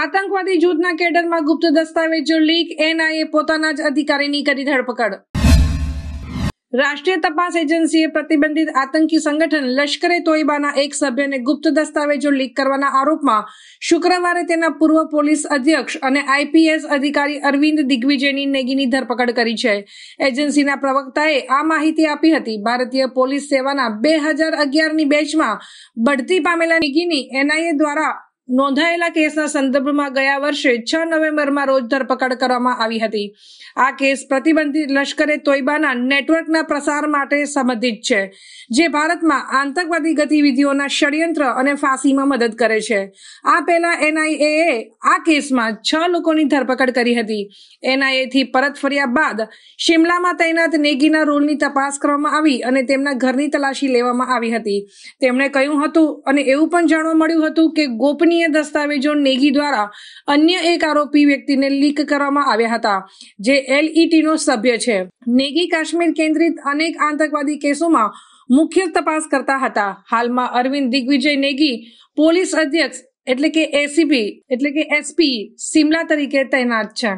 આતંકવાદી જૂથના કેડરમાં ગુપ્ત દસ્તાવેજો લીક એનઆઈએ પોતાના જ અધિકારીની કરી ધરપકડ રાષ્ટ્રીય તપાસ એજન્સીએ પ્રતિબંધિત આતંકી સંગઠન લશ્કરે તોયબાના એક સભ્યને ગુપ્ત દસ્તાવેજો લીક કરવાના આરોપમાં શુક્રવારે તેના પૂર્વ પોલીસ અધ્યક્ષ અને આઈપીએસ અધિકારી અરવિંદ દિગ્વિજયની નેગીની ધરપકડ કરી છે એજન્સીના પ્રવક્તાએ આ માહિતી આપી હતી ભારતીય પોલીસ સેવાના બે હજાર અગિયારની બેચમાં બઢતી પામેલા નેગીની એનઆઈએ દ્વારા નોંધાયેલા કેસના સંદર્ભમાં ગયા વર્ષે છ નવેમ્બરમાં રોજ ધરપકડ કરવામાં આવી હતી આ કેસ પ્રતિબંધિત લશ્કરે તોયબાના નેટવર્કના પ્રસાર માટે સંબંધિત છે જે ભારતમાં આતંકવાદી ગતિવિધિઓના ષડયંત્ર અને ફાંસીમાં મદદ કરે છે આ પહેલા એનઆઈએ આ કેસમાં છ લોકોની ધરપકડ કરી હતી એનઆઈએથી પરત ફર્યા બાદ શિમલામાં તૈનાત નેગીના રોલની તપાસ કરવામાં આવી અને તેમના ઘરની તલાશી લેવામાં આવી હતી તેમણે કહ્યું હતું અને એવું પણ જાણવા મળ્યું હતું કે ગોપનીય ગોપનીય દસ્તાવેજો નેગી દ્વારા અન્ય એક આરોપી વ્યક્તિને લીક કરવામાં આવ્યા હતા જે નો સભ્ય છે નેગી કાશ્મીર કેન્દ્રિત અનેક આતંકવાદી કેસોમાં મુખ્ય તપાસ કરતા હતા હાલમાં અરવિંદ દિગ્વિજય નેગી પોલીસ અધ્યક્ષ એટલે કે એસીપી એટલે કે એસપી સિમલા તરીકે તૈનાત છે